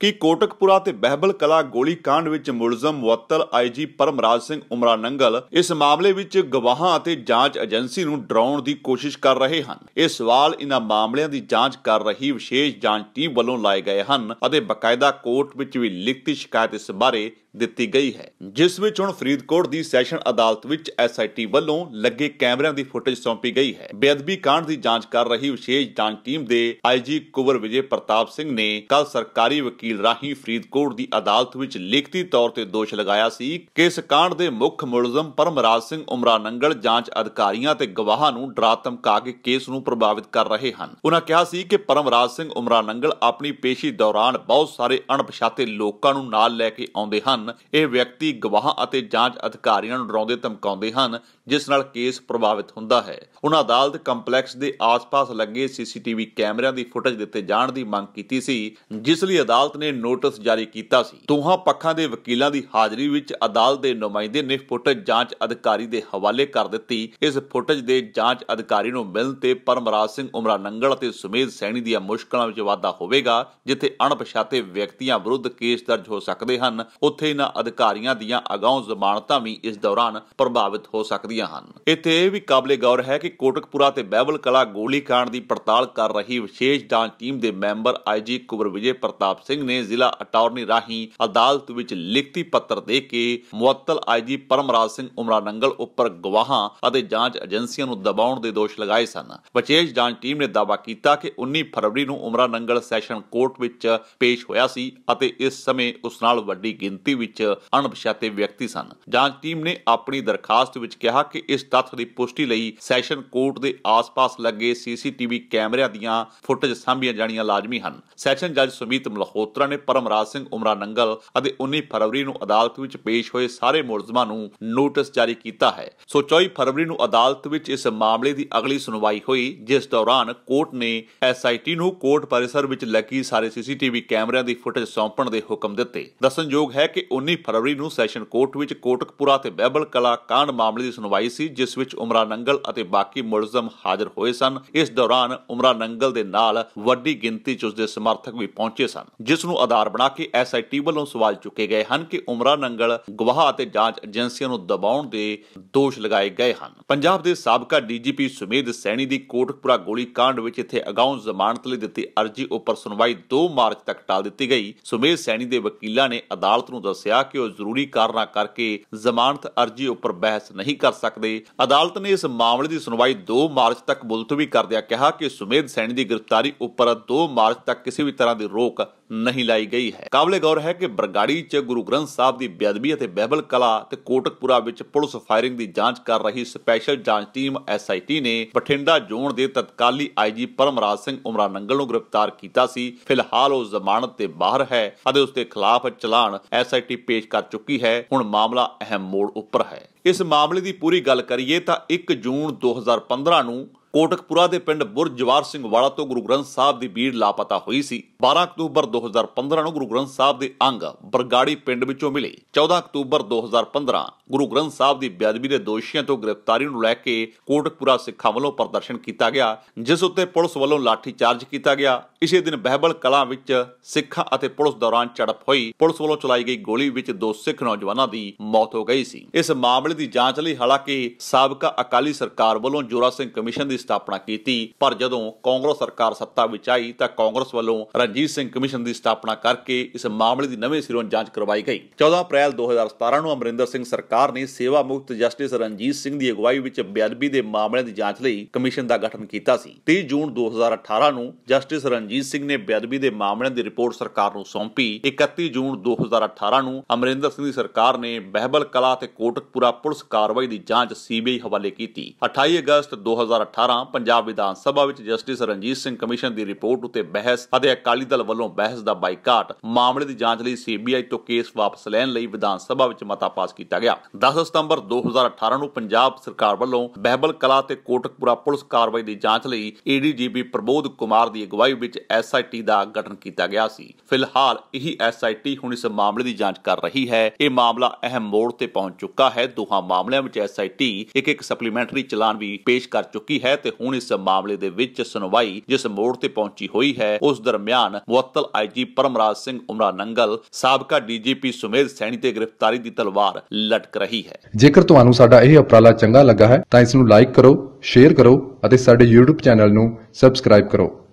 ਕਿ ਕੋਟਕਪੁਰਾ ਤੇ ਬਹਿਬਲ ਕਲਾ ਗੋਲੀ ਕਾਂਡ ਵਿੱਚ ਮੁਲਜ਼ਮ ਮੁਅੱਤਲ ਆਈਜੀ ਪਰਮਰਾਜ ਸਿੰਘ ਉਮਰਾ ਨੰਗਲ ਇਸ ਮਾਮਲੇ ਵਿੱਚ ਗਵਾਹਾਂ ਅਤੇ ਜਾਂਚ ਏਜੰਸੀ ਨੂੰ ਡਰਾਉਣ ਦੀ ਕੋਸ਼ਿਸ਼ ਕਰ ਰਹੇ ਹਨ ਇਹ ਸਵਾਲ ਇਹਨਾਂ ਮਾਮਲਿਆਂ ਦੀ ਜਾਂਚ ਕਰ ਰਹੀ ਵਿਸ਼ੇਸ਼ ਜਾਂਚ ਟੀਮ ਵੱਲੋਂ ਲਾਏ ਗਏ ਹਨ ਅਤੇ ਬਕਾਇਦਾ ਕੋਰਟ ਵਿੱਚ ਵੀ ਲਿਖਤੀ ਸ਼ਿਕਾਇਤ ਇਸ ਬਾਰੇ ਦਿੱਤੀ ਗਈ ਹੈ ਜਿਸ ਵਿੱਚ ਹੁਣ ਫਰੀਦਕੋਟ ਦੀ ਸੈਸ਼ਨ ਅਦਾਲਤ ਵਿੱਚ ਐਸਆਈਟੀ ਵੱਲੋਂ ਲੱਗੇ ਕੈਮਰਿਆਂ ਦੀ ਫੁਟੇਜ ਸੌਂਪੀ ਗਈ ਹੈ ਬੇਅਦਬੀ ਕਾਂਡ ਦੀ ਜਾਂਚ ਕਰ ਰਹੀ ਵਿਸ਼ੇਸ਼ ਜਾਂਚ ਟੀਮ ਦੇ ਆਈਜੀ ਕੁਵਰ ਵਿਜੇ ਪ੍ਰਤਾਪ ਸਿੰਘ ਨੇ ਕੱਲ ਸਰਕਾਰੀ ਵਕੀਲ ਵਕੀਲ ਰਾਹੀ ਫਰੀਦਕੋਟ ਦੀ ਅਦਾਲਤ ਵਿੱਚ ਲਿਖਤੀ ਤੌਰ ਤੇ ਦੋਸ਼ ਲਗਾਇਆ ਸੀ ਕਿ ਇਸ ਕਾਂਡ ਦੇ ਮੁੱਖ ਮੁਲਜ਼ਮ ਪਰਮਰਾਜ ਸਿੰਘ ਉਮਰਾ ਨੰਗਲ ਜਾਂਚ ਅਧਿਕਾਰੀਆਂ ਤੇ ਗਵਾਹਾਂ ਨੂੰ ਡਰਾ ਧਮਕਾ ਕੇ ਕੇਸ ਨੂੰ ਪ੍ਰਭਾਵਿਤ ਕਰ ਰਹੇ ਹਨ ਉਹਨਾਂ ਕਿਹਾ ਸੀ ਕਿ ਪਰਮਰਾਜ ਸਿੰਘ ਉਮਰਾ ਨੰਗਲ ਆਪਣੀ ਪੇਸ਼ੀ ਦੌਰਾਨ ਬਹੁਤ ਸਾਰੇ ਅਣਪਛਾਤੇ ਲੋਕਾਂ ਨੂੰ ਨਾਲ ਲੈ ਕੇ ਆਉਂਦੇ ਹਨ ਇਹ ਵਿਅਕਤੀ ਗਵਾਹਾਂ ਅਤੇ ਜਾਂਚ ਅਧਿਕਾਰੀਆਂ ਨੂੰ ਡਰਾਉਂਦੇ ਧਮਕਾਉਂਦੇ ਹਨ ਜਿਸ ਨਾਲ ਕੇਸ ਪ੍ਰਭਾਵਿਤ ਹੁੰਦਾ ਹੈ ਉਹਨਾਂ ਅਦਾਲਤ ਕੰਪਲੈਕਸ ਦੇ ਆਸ-ਪਾਸ ਲੱਗੇ ਸੀਸੀਟੀਵੀ ਕੈਮਰਿਆਂ ਦੀ ਫੁਟੇਜ ਦਿੱਤੇ ਜਾਣ ਦੀ ਮੰਗ ਕੀਤੀ ਸੀ ਜਿਸ ਲਈ ਅਦਾਲਤ ਨੇ ਨੋਟਿਸ ਜਾਰੀ ਕੀਤਾ ਸੀ ਦੋਹਾਂ ਪੱਖਾਂ ਦੇ ਵਕੀਲਾਂ ਦੀ ਹਾਜ਼ਰੀ ਵਿੱਚ ਅਦਾਲਤ ਦੇ ਨੁਮਾਇੰਦੇ ਨੇ ਫੁਟੇਜ ਜਾਂਚ ਅਧਿਕਾਰੀ ਦੇ ਹਵਾਲੇ ਕਰ ਦਿੱਤੀ ਇਸ ਫੁਟੇਜ ਦੇ ਜਾਂਚ ਅਧਿਕਾਰੀ ਨੂੰ ਮਿਲਣ ਤੇ ਪਰਮਰਾਜ ਸਿੰਘ ਉਮਰਾ ਨੰਗਲ ਅਤੇ ਸੁਮੇਧ ਸੈਣੀ ਦੀਆਂ ਮੁਸ਼ਕਲਾਂ ਵਿੱਚ ਵਾਧਾ ਹੋਵੇਗਾ ਜਿੱਥੇ ਅਣਪਛਾਤੇ ਵਿਅਕਤੀਆਂ ਵਿਰੁੱਧ ਕੇਸ ਦਰਜ ਹੋ ਸਕਦੇ ਹਨ ਉੱਥੇ ਇਹਨਾਂ ਅਧਿਕਾਰੀਆਂ ਦੀਆਂ ਅਗਾਉਂ ਜ਼ਮਾਨਤਾਂ ਵੀ ਇਸ ਦੌਰਾਨ ਪ੍ਰਭਾਵਿਤ ਹੋ ਸਕਦੀਆਂ ਦਿੱਤੀਆਂ ਹਨ ਇੱਥੇ ਇਹ ਵੀ ਕਾਬਲੇ ਗੌਰ ਹੈ ਕਿ ਕੋਟਕਪੁਰਾ ਤੇ ਬਹਿਬਲ ਕਲਾ ਗੋਲੀकांड ਦੀ ਪੜਤਾਲ ਕਰ ਰਹੀ ਵਿਸ਼ੇਸ਼ ਜਾਂਚ ਟੀਮ ਦੇ ਮੈਂਬਰ ਆਈਜੀ ਕੁਬਰ ਵਿਜੇ ਪ੍ਰਤਾਪ ਸਿੰਘ ਨੇ ਜ਼ਿਲ੍ਹਾ ਅਟਾਰਨੀ ਰਾਹੀਂ ਅਦਾਲਤ ਵਿੱਚ ਲਿਖਤੀ ਪੱਤਰ ਦੇ ਕੇ ਮੁਅੱਤਲ ਆਈਜੀ ਪਰਮਰਾਜ ਸਿੰਘ ਉਮਰਾ ਨੰਗਲ ਉੱਪਰ ਗਵਾਹਾਂ ਅਤੇ ਜਾਂਚ ਏਜੰਸੀਆਂ ਨੂੰ ਦਬਾਉਣ ਦੇ ਦੋਸ਼ ਲਗਾਏ ਸਨ ਵਿਸ਼ੇਸ਼ ਜਾਂਚ ਟੀਮ ਨੇ ਦਾਅਵਾ ਕੀਤਾ ਕਿ 19 ਫਰਵਰੀ ਨੂੰ ਉਮਰਾ ਨੰਗਲ ਸੈਸ਼ਨ ਕੋਰਟ ਵਿੱਚ ਪੇਸ਼ ਹੋਇਆ ਸੀ ਅਤੇ ਇਸ ਸਮੇਂ ਉਸ ਨਾਲ ਵੱਡੀ ਗਿਣਤੀ ਵਿੱਚ ਅਣਪਛਾਤੇ ਵਿਅਕਤੀ ਸਨ ਜਾਂਚ ਟੀਮ ਨੇ ਆਪਣੀ ਦਰਖਾਸਤ ਵਿੱਚ ਕਿਹਾ ਕਿ ਇਸ ਤੱਥ ਦੀ ਪੁਸ਼ਟੀ ਲਈ ਸੈਸ਼ਨ ਕੋਰਟ ਦੇ ਆਸ-ਪਾਸ ਲੱਗੇ ਸੀਸੀਟੀਵੀ ਕੈਮਰਿਆਂ ਦੀਆਂ ਫੁਟੇਜ ਸਾਂਭੀਆਂ ਜਾਣੀਆਂ ਲਾਜ਼ਮੀ ਹਨ ਸੈਸ਼ਨ ਜੱਜ ਸੁਮੀਤ ਮਲਹੋਤਰਾ ਨੇ ਪਰਮਰਾਜ ਸਿੰਘ ਉਮਰਾ ਨੰਗਲ ਅਤੇ 19 ਫਰਵਰੀ ਨੂੰ ਅਦਾਲਤ ਵਿੱਚ ਪੇਸ਼ ਹੋਏ ਸਾਰੇ ਮੁਲਜ਼ਮਾਂ ਨੂੰ ਨੋਟਿਸ ਜਾਰੀ ਕੀਤਾ ਹੈ ਸੋ 24 ਫਰਵਰੀ ਨੂੰ ਅਦਾਲਤ ਵਿੱਚ ਇਸ ਮਾਮਲੇ ਦੀ ਅਗਲੀ ਸੁਣਵਾਈ ਹੋਈ ਜਿਸ ਦੌਰਾਨ ਕੋਰਟ ਨੇ ਐਸਆਈਟੀ ਨੂੰ ਕੋਰਟ ਪਰਿਸਰ ਵਿੱਚ ਲੱਗੀ ਸਾਰੇ ਸੀਸੀਟੀਵੀ ਕੈਮਰਿਆਂ ਦੀ ਫੁਟੇਜ ਸੌਂਪਣ ਦੇ ਹੁਕਮ ਦਿੱਤੇ ਦੱਸਣਯੋਗ ਹੈ ਕਿ 19 ਫਰਵਰੀ ਨੂੰ ਸੈਸ਼ਨ ਕੋਰਟ ਵਿੱਚ ਕੋਟਕਪੂਰਾ ਤੇ ਬਹਿਬਲ ਕਲਾ ਕਾਂਡ ਮਾਮਲੇ ਦੀ ਸੁਣਵਾਈ ਕਰਵਾਈ ਸੀ ਜਿਸ ਵਿੱਚ ਉਮਰਾ ਨੰਗਲ ਅਤੇ ਬਾਕੀ ਮੁਲਜ਼ਮ ਹਾਜ਼ਰ ਹੋਏ ਸਨ ਇਸ ਦੌਰਾਨ ਉਮਰਾ ਨੰਗਲ ਦੇ ਨਾਲ ਵੱਡੀ ਗਿਣਤੀ 'ਚ ਉਸ ਦੇ ਸਮਰਥਕ ਵੀ ਪਹੁੰਚੇ ਸਨ ਜਿਸ ਨੂੰ ਆਧਾਰ ਬਣਾ ਕੇ ਐਸਆਈਟੀ ਵੱਲੋਂ ਸਵਾਲ ਚੁੱਕੇ ਗਏ ਹਨ ਕਿ ਉਮਰਾ ਨੰਗਲ ਗਵਾਹ ਅਤੇ ਜਾਂਚ ਏਜੰਸੀਆਂ ਨੂੰ ਦਬਾਉਣ ਦੇ ਦੋਸ਼ ਲਗਾਏ ਗਏ ਹਨ ਪੰਜਾਬ ਦੇ ਸਾਬਕਾ ਡੀਜੀਪੀ ਸੁਮੇਧ ਸੈਣੀ ਦੀ ਕੋਟਕਪੁਰਾ ਗੋਲੀ ਕਾਂਡ ਵਿੱਚ ਇੱਥੇ ਅਗਾਉਂ ਜ਼ਮਾਨਤ ਲਈ ਦਿੱਤੀ ਅਰਜ਼ੀ ਉੱਪਰ ਸੁਣਵਾਈ 2 ਮਾਰਚ ਤੱਕ ਟਾਲ ਦਿੱਤੀ ਗਈ ਸੁਮੇਧ ਸੈਣੀ ਦੇ ਵਕੀਲਾਂ ਨੇ ਅਦਾਲਤ ਨੂੰ ਦੱਸਿਆ ਕਿ ਉਹ ਜ਼ਰੂਰੀ ਕਾਰਨਾਂ ਕਰਕੇ ਜ਼ਮਾਨਤ ਅਰਜ਼ੀ ਉੱਪਰ ਬਹਿਸ ਨਹੀਂ ਕਰ ਸਕਦੇ ਅਦਾਲਤ ਨੇ ਇਸ ਮਾਮਲੇ ਦੀ ਸੁਣਵਾਈ 2 ਮਾਰਚ ਤੱਕ ਮੁਲਤਵੀ ਕਰ ਦਿਆ ਕਿਹਾ ਕਿ ਸੁਮੇਧ ਸੈਣੀ ਦੀ ਗ੍ਰਿਫਤਾਰੀ ਉੱਪਰ 2 ਮਾਰਚ ਤੱਕ ਕਿਸੇ ਵੀ ਤਰ੍ਹਾਂ ਦੀ ਰੋਕ ਨਹੀਂ ਲਾਈ ਗਈ ਹੈ ਕਾਬਲੇ ਗੌਰ ਹੈ ਕਿ ਬਰਗਾੜੀ 'ਚ ਗੁਰੂ ਗ੍ਰੰਥ ਸਾਹਿਬ ਦੀ ਬੇਅਦਬੀ ਅਤੇ ਬਹਿਬਲ ਕਲਾ ਤੇ ਕੋਟਕਪੁਰਾ ਵਿੱਚ ਪੁਲਿਸ ਫਾਇਰਿੰਗ ਦੀ ਜਾਂਚ ਕਰ ਰਹੀ ਸਪੈਸ਼ਲ ਜਾਂਚ ਟੀਮ ਐਸਆਈਟੀ ਨੇ ਬਠਿੰਡਾ ਜ਼ੋਨ ਦੇ ਤਤਕਾਲੀ ਆਈਜੀ ਪਰਮਰਾਜ ਸਿੰਘ ਉਮਰਾ ਨੰਗਲ ਨੂੰ ਗ੍ਰਿਫਤਾਰ ਕੀਤਾ ਸੀ ਫਿਲਹਾਲ ਉਹ ਜ਼ਮਾਨਤ ਤੇ ਬਾਹਰ ਹੈ ਅਤੇ ਉਸ ਦੇ ਖਿਲਾਫ ਚਲਾਨ ਐਸਆਈਟੀ ਪੇਸ਼ ਕਰ ਚੁੱਕੀ ਹੈ ਹੁਣ ਮਾਮਲਾ ਅਹਿਮ ਮੋੜ ਉੱਪਰ ਹੈ ਇਸ ਮਾਮਲੇ ਦੀ ਪੂਰੀ ਗੱਲ ਕਰੀਏ ਤਾਂ 1 ਜੂਨ 2015 ਨੂੰ ਕੋਟਕਪੁਰਾ ਦੇ ਪਿੰਡ ਬੁਰਜ ਜਵਾਰ ਸਿੰਘ ਵਾਲਾ ਤੋਂ ਗੁਰੂ ਗ੍ਰੰਥ ਸਾਹਿਬ ਦੀ ਬੀੜ ਲਾਪਤਾ ਹੋਈ ਸੀ 12 ਅਕਤੂਬਰ 2015 ਨੂੰ ਗੁਰੂ ਗ੍ਰੰਥ ਸਾਹਿਬ ਦੇ ਅੰਗ ਬਰਗਾੜੀ ਪਿੰਡ ਵਿੱਚੋਂ ਮਿਲੇ 14 ਅਕਤੂਬਰ 2015 ਗੁਰੂ ਗ੍ਰੰਥ ਸਾਹਿਬ ਦੀ ਬੇਅਦਬੀ ਦੇ ਦੋਸ਼ੀਆਂ ਤੋਂ ਗ੍ਰਿਫਤਾਰੀ ਨੂੰ ਲੈ ਕੇ ਕੋਟਕਪੁਰਾ ਸਿੱਖਾਂ ਵੱਲੋਂ ਪ੍ਰਦਰਸ਼ਨ ਕੀਤਾ ਗਿਆ ਜਿਸ ਉੱਤੇ ਪੁਲਿਸ ਵੱਲੋਂ ਲਾਠੀ ਚਾਰਜ ਕੀਤਾ ਗਿਆ ਇਸੇ ਦਿਨ ਬਹਿਬਲ ਕਲਾਂ ਵਿੱਚ ਸਿੱਖਾਂ ਅਤੇ ਪੁਲਿਸ ਦੌਰਾਨ ਝੜਪ ਹੋਈ ਪੁਲਿਸ ਵੱਲੋਂ ਚਲਾਈ ਗਈ ਗੋਲੀ ਵਿੱਚ ਦੋ ਸਿੱਖ ਨੌਜਵਾਨਾਂ ਦੀ ਮੌਤ ਹੋ ਗਈ ਸੀ ਇਸ ਮਾਮਲੇ ਦੀ ਜਾਂਚ ਲਈ ਹਾਲਾਂਕਿ ਸਾਬਕਾ ਅਕਾਲੀ ਸਰਕਾਰ ਵੱਲੋਂ ਜੋਰਾ ਸਿੰਘ ਕਮਿਸ਼ਨ ਦੀ ਸਥਾਪਨਾ ਕੀਤੀ ਪਰ ਜਦੋਂ ਕਾਂਗਰਸ ਸਰਕਾਰ ਸੱਤਾ ਵਿੱਚ ਆਈ ਤਾਂ ਕਾਂਗਰਸ ਵੱਲੋਂ ਰਣਜੀਤ ਸਿੰਘ ਕਮਿਸ਼ਨ ਦੀ ਸਥਾਪਨਾ ਕਰਕੇ ਇਸ ਮਾਮਲੇ ਦੀ ਨਵੇਂ ਸਿਰੋਂ ਜਾਂਚ ਕਰਵਾਈ ਗਈ 14 ਅਪ੍ਰੈਲ 2017 ਨੂੰ ਅਮਰਿੰਦਰ ਸਿੰਘ ਸਰਕਾਰ ਨੇ ਸੇਵਾ ਮੁਕਤ ਜਸਟਿਸ ਰਣਜੀਤ ਸਿੰਘ ਦੀ ਅਗਵਾਈ ਵਿੱਚ ਬੇਅਦਬੀ ਦੇ ਮਾਮਲੇ ਦੀ ਜਾਂਚ ਲਈ ਕਮਿਸ਼ਨ ਦਾ ਗਠਨ ਕੀਤਾ ਸੀ 30 ਜੂਨ 2018 ਨੂੰ ਜਸਟਿਸ ਰਣਜੀਤ ਸਿੰਘ ਨੇ ਬੇਅਦਬੀ ਦੇ ਮਾਮਲੇ ਦੀ ਰਿਪੋਰਟ ਸਰਕਾਰ ਨੂੰ ਸੌਂਪੀ 31 ਜੂਨ 2018 ਨੂੰ ਅਮਰਿੰਦਰ ਸਿੰਘ ਦੀ ਸਰਕਾਰ ਨੇ ਬਹਿਬਲ ਕਲਾ ਤੇ ਕੋਟਕਪੂਰਾ ਪੁਲਿਸ ਕਾਰਵਾਈ ਦੀ ਜਾਂਚ ਸੀਬੀਆਈ ਹਵਾਲੇ ਕੀਤੀ 28 ਅਗਸਤ 2018 17 ਪੰਜਾਬ ਵਿਧਾਨ ਸਭਾ ਵਿੱਚ ਜਸਟਿਸ ਰਣਜੀਤ ਸਿੰਘ ਕਮਿਸ਼ਨ ਦੀ ਰਿਪੋਰਟ ਉੱਤੇ ਬਹਿਸ ਅਤੇ ਅਕਾਲੀ ਦਲ ਵੱਲੋਂ ਬਹਿਸ ਦਾ ਬਾਈਕਾਟ ਮਾਮਲੇ ਦੀ ਜਾਂਚ ਲਈ ਸੀਬੀਆਈ ਤੋਂ ਕੇਸ ਵਾਪਸ ਲੈਣ ਲਈ ਵਿਧਾਨ ਸਭਾ ਵਿੱਚ ਮਤਾ ਪਾਸ ਕੀਤਾ ਗਿਆ 10 ਸਤੰਬਰ 2018 ਨੂੰ ਪੰਜਾਬ ਸਰਕਾਰ ਵੱਲੋਂ ਬਹਿਬਲ ਕਲਾ ਤੇ ਕੋਟਕਪੂਰਾ ਪੁਲਿਸ ਕਾਰਵਾਈ ਦੀ ਜਾਂਚ ਲਈ ਏਡੀਜੀਪੀ ਪ੍ਰਬੋਧ ਕੁਮਾਰ ਦੀ ਅਗਵਾਈ ਵਿੱਚ ਐਸਆਈਟੀ ਦਾ ਗਠਨ ਕੀਤਾ ਗਿਆ ਸੀ ਫਿਲਹਾਲ ਇਹੀ ਐਸਆਈਟੀ ਹੁਣ ਇਸ ਮਾਮਲੇ ਦੀ ਜਾਂਚ ਕਰ ਰਹੀ ਹੈ ਇਹ ਮਾਮਲਾ ਅਹਿਮ ਮੋੜ ਤੇ ਪਹੁੰਚ ਚੁੱਕਾ ਹੈ ਦੋਹਾਂ ਮਾਮਲਿਆਂ ਵਿੱਚ ਐਸਆਈਟੀ ਇੱਕ ਇੱਕ ਸਪਲੀਮੈਂਟਰੀ ਚਲਾਨ ਵੀ ਪੇਸ਼ ਕਰ ਚੁੱਕੀ ਹੈ ਤੇ ਹੁਣ ਇਸ ਮਾਮਲੇ ਦੇ ਵਿੱਚ ਸੁਣਵਾਈ ਜਿਸ ਮੋੜ ਤੇ ਪਹੁੰਚੀ ਹੋਈ ਹੈ ਉਸ ਦਰਮਿਆਨ ਮੁਅੱਤਲ ਆਈਜੀ ਪਰਮਰਾਜ ਸਿੰਘ ਉਮਰਾ ਨੰਗਲ ਸਾਬਕਾ ਡੀਜੀਪੀ ਸੁਮੇਧ ਸੈਣੀ ਤੇ ਗ੍ਰਿਫਤਾਰੀ ਦੀ ਤਲਵਾਰ ਲਟਕ ਰਹੀ ਹੈ ਜੇਕਰ ਤੁਹਾਨੂੰ ਸਾਡਾ ਇਹ ਉਪਰਾਲਾ ਚੰਗਾ ਲੱਗਾ ਹੈ ਤਾਂ ਇਸ ਨੂੰ ਲਾਈਕ ਕਰੋ ਸ਼ੇਅਰ ਕਰੋ ਅਤੇ ਸਾਡੇ YouTube ਚੈਨਲ ਨੂੰ ਸਬਸਕ੍ਰਾਈਬ ਕਰੋ